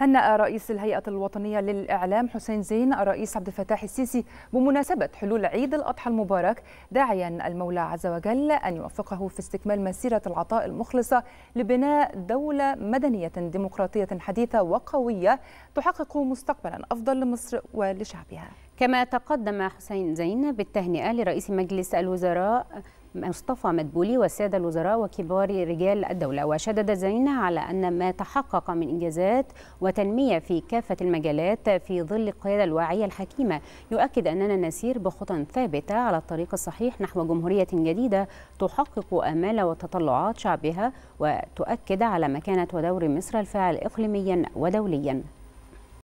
هنأ رئيس الهيئة الوطنية للإعلام حسين زين الرئيس عبد الفتاح السيسي بمناسبة حلول عيد الأضحى المبارك داعيا المولى عز وجل أن يوفقه في استكمال مسيرة العطاء المخلصة لبناء دولة مدنية ديمقراطية حديثة وقوية تحقق مستقبلا أفضل لمصر ولشعبها كما تقدم حسين زين بالتهنئة لرئيس مجلس الوزراء مصطفى مدبولي والسادة الوزراء وكبار رجال الدولة وشدد زين على أن ما تحقق من إنجازات وتنمية في كافة المجالات في ظل القيادة الواعية الحكيمة يؤكد أننا نسير بخطى ثابتة على الطريق الصحيح نحو جمهورية جديدة تحقق آمال وتطلعات شعبها وتؤكد على مكانة ودور مصر الفاعل إقليميا ودوليا